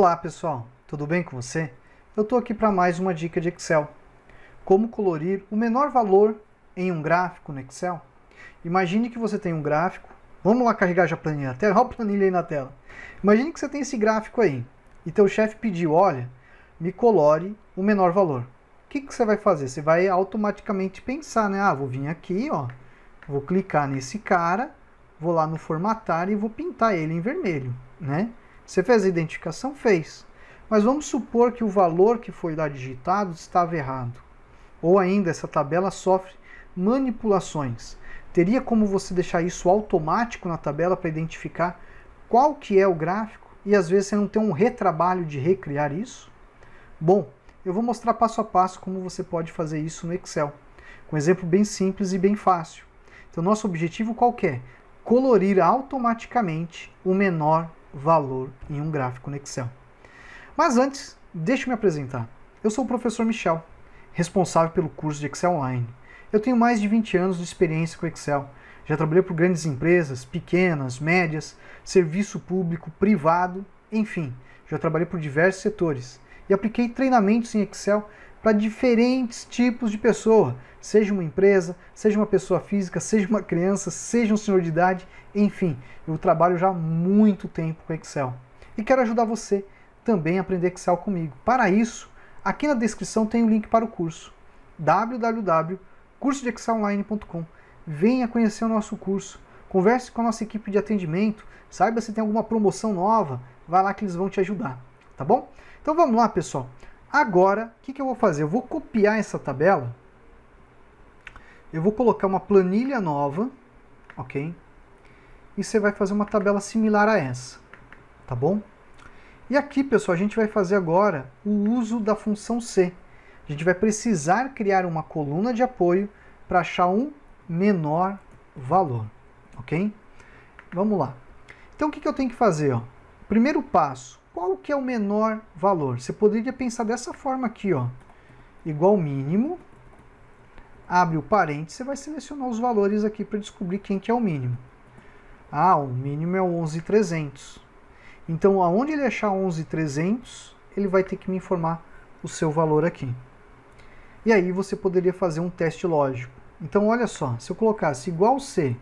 Olá pessoal, tudo bem com você? Eu estou aqui para mais uma dica de Excel. Como colorir o menor valor em um gráfico no Excel? Imagine que você tem um gráfico, vamos lá carregar já a planilha até tela, a planilha aí na tela. Imagine que você tem esse gráfico aí e teu chefe pediu, olha, me colore o menor valor. O que, que você vai fazer? Você vai automaticamente pensar, né? Ah, vou vir aqui, ó, vou clicar nesse cara, vou lá no formatar e vou pintar ele em vermelho, né? Você fez a identificação? Fez. Mas vamos supor que o valor que foi lá digitado estava errado. Ou ainda essa tabela sofre manipulações. Teria como você deixar isso automático na tabela para identificar qual que é o gráfico e às vezes você não tem um retrabalho de recriar isso? Bom, eu vou mostrar passo a passo como você pode fazer isso no Excel, com um exemplo bem simples e bem fácil. Então nosso objetivo qual é? Colorir automaticamente o menor valor em um gráfico no Excel. Mas antes, deixe-me apresentar. Eu sou o professor Michel, responsável pelo curso de Excel Online. Eu tenho mais de 20 anos de experiência com Excel. Já trabalhei por grandes empresas, pequenas, médias, serviço público, privado, enfim, já trabalhei por diversos setores e apliquei treinamentos em Excel para diferentes tipos de pessoa, seja uma empresa, seja uma pessoa física, seja uma criança, seja um senhor de idade, enfim, eu trabalho já há muito tempo com Excel e quero ajudar você também a aprender Excel comigo. Para isso, aqui na descrição tem o um link para o curso www.cursodeexcelonline.com. Venha conhecer o nosso curso, converse com a nossa equipe de atendimento, saiba se tem alguma promoção nova, vai lá que eles vão te ajudar, tá bom? Então vamos lá, pessoal. Agora, o que, que eu vou fazer? Eu vou copiar essa tabela, eu vou colocar uma planilha nova, ok? E você vai fazer uma tabela similar a essa, tá bom? E aqui, pessoal, a gente vai fazer agora o uso da função C. A gente vai precisar criar uma coluna de apoio para achar um menor valor, ok? Vamos lá. Então, o que, que eu tenho que fazer? Ó? Primeiro passo, qual que é o menor valor? Você poderia pensar dessa forma aqui, ó. Igual mínimo, abre o parênteses, você vai selecionar os valores aqui para descobrir quem que é o mínimo. Ah, o mínimo é 11,300. Então, aonde ele achar 11,300, ele vai ter que me informar o seu valor aqui. E aí você poderia fazer um teste lógico. Então, olha só, se eu colocasse igual C,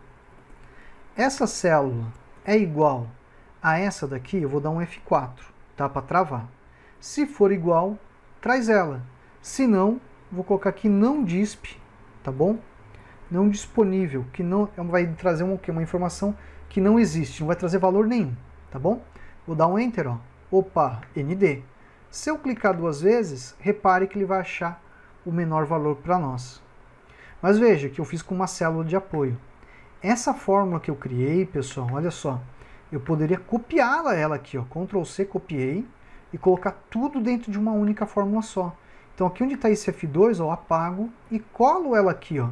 essa célula é igual a essa daqui, eu vou dar um F4, tá? Para travar. Se for igual, traz ela. Se não, vou colocar aqui não disp, tá bom? Não disponível, que não é vai trazer uma, uma informação que não existe, não vai trazer valor nenhum, tá bom? Vou dar um Enter, ó. opa, ND. Se eu clicar duas vezes, repare que ele vai achar o menor valor para nós. Mas veja que eu fiz com uma célula de apoio. Essa fórmula que eu criei, pessoal, olha só, eu poderia copiá-la ela aqui, ó, Ctrl C, copiei, e colocar tudo dentro de uma única fórmula só. Então aqui onde está esse F2, ó, eu apago e colo ela aqui, ó.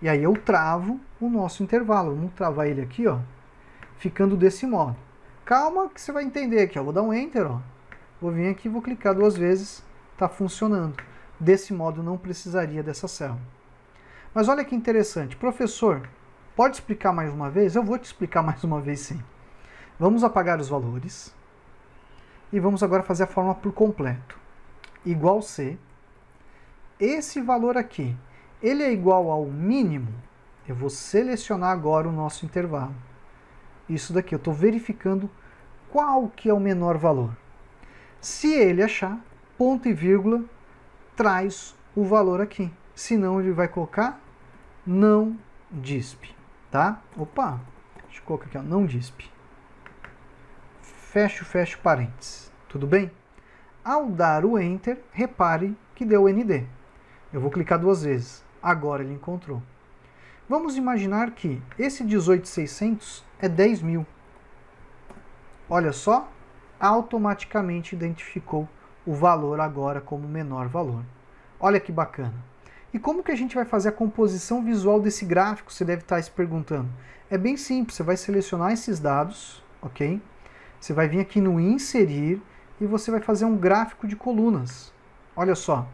E aí eu travo o nosso intervalo, vamos travar ele aqui, ó, ficando desse modo. Calma que você vai entender aqui, ó, vou dar um Enter, ó, vou vir aqui, vou clicar duas vezes, está funcionando. Desse modo não precisaria dessa célula. Mas olha que interessante, professor, pode explicar mais uma vez? Eu vou te explicar mais uma vez sim. Vamos apagar os valores e vamos agora fazer a fórmula por completo. Igual C. Esse valor aqui, ele é igual ao mínimo. Eu vou selecionar agora o nosso intervalo. Isso daqui, eu estou verificando qual que é o menor valor. Se ele achar, ponto e vírgula, traz o valor aqui. Senão ele vai colocar não DISP, tá? Opa, deixa eu colocar aqui, ó, não DISP fecho, fecho parênteses. Tudo bem? Ao dar o Enter, repare que deu ND. Eu vou clicar duas vezes. Agora ele encontrou. Vamos imaginar que esse 18600 é 10 mil. Olha só, automaticamente identificou o valor agora como menor valor. Olha que bacana. E como que a gente vai fazer a composição visual desse gráfico? Você deve estar se perguntando. É bem simples, você vai selecionar esses dados, ok? Você vai vir aqui no inserir e você vai fazer um gráfico de colunas. Olha só.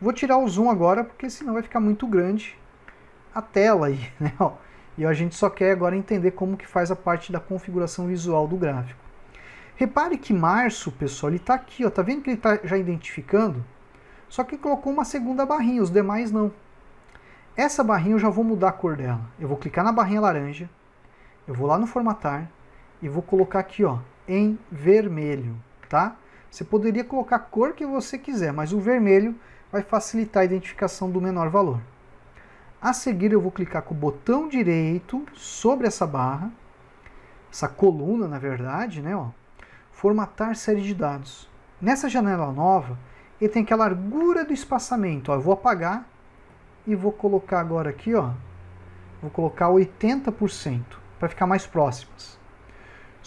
Vou tirar o zoom agora, porque senão vai ficar muito grande a tela aí, né? E a gente só quer agora entender como que faz a parte da configuração visual do gráfico. Repare que março, pessoal, ele está aqui, ó, tá vendo que ele está já identificando? Só que colocou uma segunda barrinha, os demais não. Essa barrinha eu já vou mudar a cor dela. Eu vou clicar na barrinha laranja, eu vou lá no formatar, e vou colocar aqui ó, em vermelho, tá? Você poderia colocar a cor que você quiser, mas o vermelho vai facilitar a identificação do menor valor. A seguir eu vou clicar com o botão direito sobre essa barra, essa coluna na verdade, né, ó, formatar série de dados. Nessa janela nova, ele tem aquela largura do espaçamento, ó, eu vou apagar e vou colocar agora aqui, ó, vou colocar 80% para ficar mais próximas.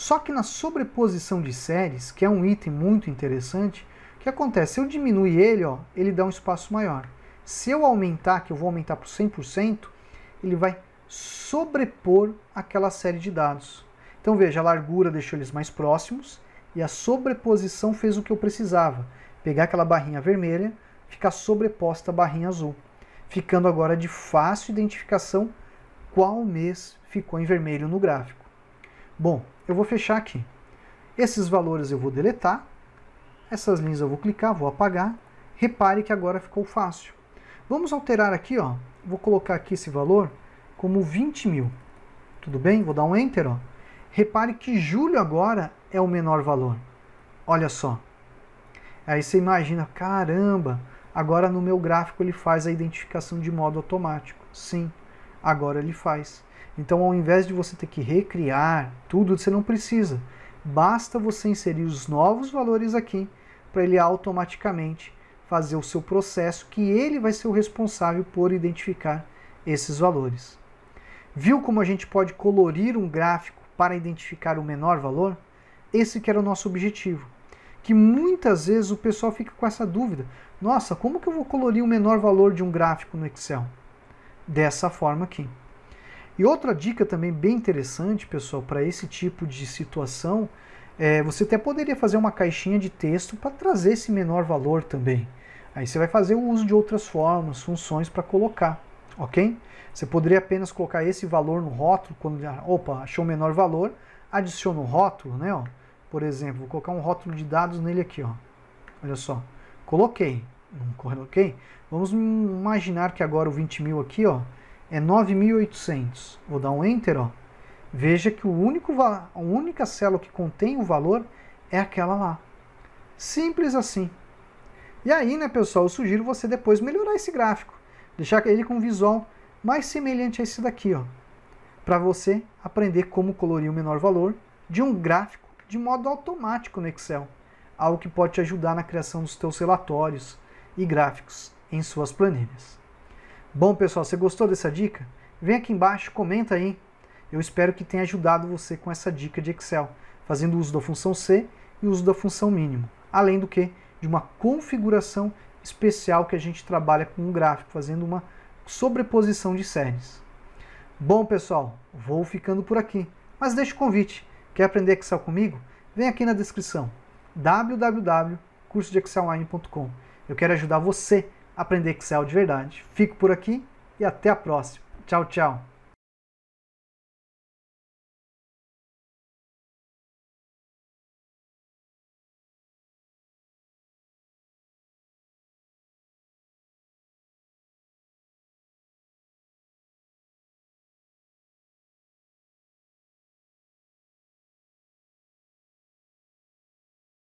Só que na sobreposição de séries, que é um item muito interessante, o que acontece? Se eu diminuir ele, ó, ele dá um espaço maior. Se eu aumentar, que eu vou aumentar para 100%, ele vai sobrepor aquela série de dados. Então veja, a largura deixou eles mais próximos e a sobreposição fez o que eu precisava. Pegar aquela barrinha vermelha, ficar sobreposta a barrinha azul. Ficando agora de fácil identificação qual mês ficou em vermelho no gráfico. Bom, eu vou fechar aqui. Esses valores eu vou deletar, essas linhas eu vou clicar, vou apagar. Repare que agora ficou fácil. Vamos alterar aqui, ó. vou colocar aqui esse valor como 20 mil. Tudo bem? Vou dar um Enter. Ó. Repare que julho agora é o menor valor. Olha só. Aí você imagina, caramba, agora no meu gráfico ele faz a identificação de modo automático. Sim, agora ele faz. Então, ao invés de você ter que recriar tudo, você não precisa. Basta você inserir os novos valores aqui para ele automaticamente fazer o seu processo, que ele vai ser o responsável por identificar esses valores. Viu como a gente pode colorir um gráfico para identificar o menor valor? Esse que era o nosso objetivo. Que muitas vezes o pessoal fica com essa dúvida: nossa, como que eu vou colorir o menor valor de um gráfico no Excel? Dessa forma aqui. E outra dica também bem interessante, pessoal, para esse tipo de situação, é, você até poderia fazer uma caixinha de texto para trazer esse menor valor também. Aí você vai fazer o uso de outras formas, funções para colocar, ok? Você poderia apenas colocar esse valor no rótulo, quando, opa, achou o menor valor, adiciona o rótulo, né? Ó. Por exemplo, vou colocar um rótulo de dados nele aqui, ó. Olha só, coloquei, não coloquei? Vamos imaginar que agora o 20 mil aqui, ó, é 9.800. Vou dar um Enter, ó. Veja que o único, a única célula que contém o valor é aquela lá. Simples assim. E aí, né, pessoal, eu sugiro você depois melhorar esse gráfico. Deixar ele com um visual mais semelhante a esse daqui, ó. Para você aprender como colorir o menor valor de um gráfico de modo automático no Excel, algo que pode te ajudar na criação dos teus relatórios e gráficos em suas planilhas. Bom, pessoal, você gostou dessa dica? Vem aqui embaixo, comenta aí. Eu espero que tenha ajudado você com essa dica de Excel, fazendo uso da função C e uso da função mínimo, além do que de uma configuração especial que a gente trabalha com um gráfico, fazendo uma sobreposição de séries. Bom, pessoal, vou ficando por aqui, mas deixe o convite. Quer aprender Excel comigo? Vem aqui na descrição www.cursodeexcelonline.com. Eu quero ajudar você aprender Excel de verdade. Fico por aqui e até a próxima. Tchau, tchau.